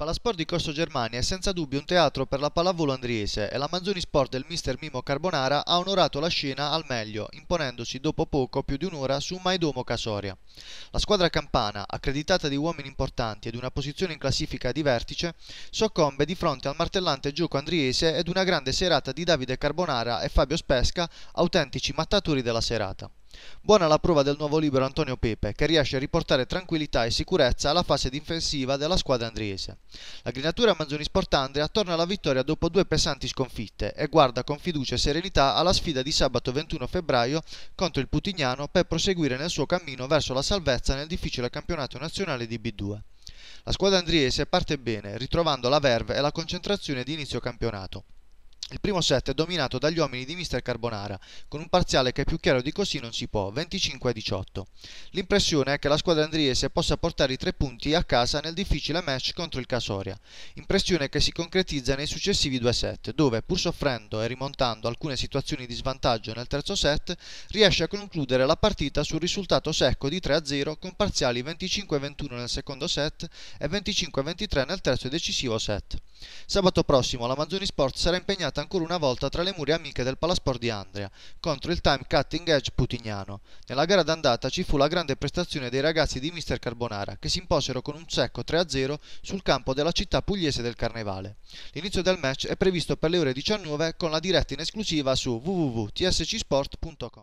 Palasport di Corso Germania è senza dubbio un teatro per la pallavolo andriese e la Manzoni Sport del mister Mimo Carbonara ha onorato la scena al meglio, imponendosi dopo poco più di un'ora su Maidomo Casoria. La squadra campana, accreditata di uomini importanti ed una posizione in classifica di vertice, soccombe di fronte al martellante gioco andriese ed una grande serata di Davide Carbonara e Fabio Spesca, autentici mattatori della serata. Buona la prova del nuovo libero Antonio Pepe, che riesce a riportare tranquillità e sicurezza alla fase difensiva della squadra andriese. La grinatura Manzoni Sport Andrea torna alla vittoria dopo due pesanti sconfitte e guarda con fiducia e serenità alla sfida di sabato 21 febbraio contro il Putignano per proseguire nel suo cammino verso la salvezza nel difficile campionato nazionale di B2. La squadra andriese parte bene, ritrovando la verve e la concentrazione di inizio campionato. Il primo set è dominato dagli uomini di Mr. Carbonara, con un parziale che più chiaro di così non si può, 25 a 18. L'impressione è che la squadra andriese possa portare i tre punti a casa nel difficile match contro il Casoria, impressione che si concretizza nei successivi due set, dove, pur soffrendo e rimontando alcune situazioni di svantaggio nel terzo set, riesce a concludere la partita sul risultato secco di 3 a 0 con parziali 25 a 21 nel secondo set e 25 a 23 nel terzo e decisivo set. Sabato prossimo la Manzoni Sport sarà impegnata ancora una volta tra le mura amiche del Palasport di Andrea contro il time cutting edge putignano. Nella gara d'andata ci fu la grande prestazione dei ragazzi di Mister Carbonara che si imposero con un secco 3-0 sul campo della città pugliese del Carnevale. L'inizio del match è previsto per le ore 19 con la diretta in esclusiva su www.tscsport.com.